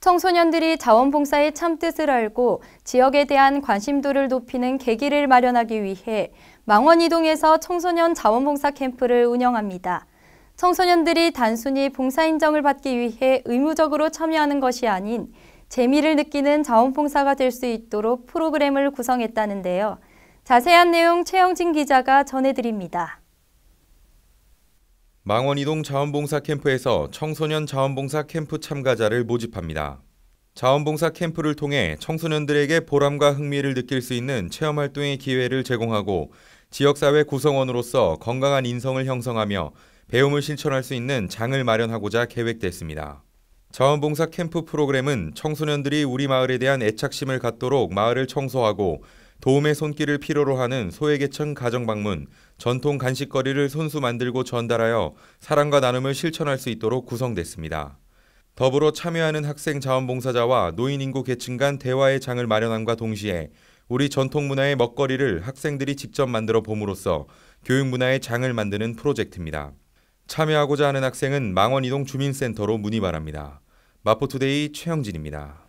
청소년들이 자원봉사의 참뜻을 알고 지역에 대한 관심도를 높이는 계기를 마련하기 위해 망원이동에서 청소년 자원봉사 캠프를 운영합니다. 청소년들이 단순히 봉사 인정을 받기 위해 의무적으로 참여하는 것이 아닌 재미를 느끼는 자원봉사가 될 수 있도록 프로그램을 구성했다는데요. 자세한 내용 최영진 기자가 전해드립니다. 망원이동 자원봉사 캠프에서 청소년 자원봉사 캠프 참가자를 모집합니다. 자원봉사 캠프를 통해 청소년들에게 보람과 흥미를 느낄 수 있는 체험 활동의 기회를 제공하고 지역사회 구성원으로서 건강한 인성을 형성하며 배움을 실천할 수 있는 장을 마련하고자 계획됐습니다. 자원봉사 캠프 프로그램은 청소년들이 우리 마을에 대한 애착심을 갖도록 마을을 청소하고 도움의 손길을 필요로 하는 소외계층 가정 방문, 전통 간식거리를 손수 만들고 전달하여 사랑과 나눔을 실천할 수 있도록 구성됐습니다. 더불어 참여하는 학생 자원봉사자와 노인 인구 계층 간 대화의 장을 마련함과 동시에 우리 전통 문화의 먹거리를 학생들이 직접 만들어 봄으로써 교육 문화의 장을 만드는 프로젝트입니다. 참여하고자 하는 학생은 망원이동 주민센터로 문의 바랍니다. 마포투데이 최영진입니다.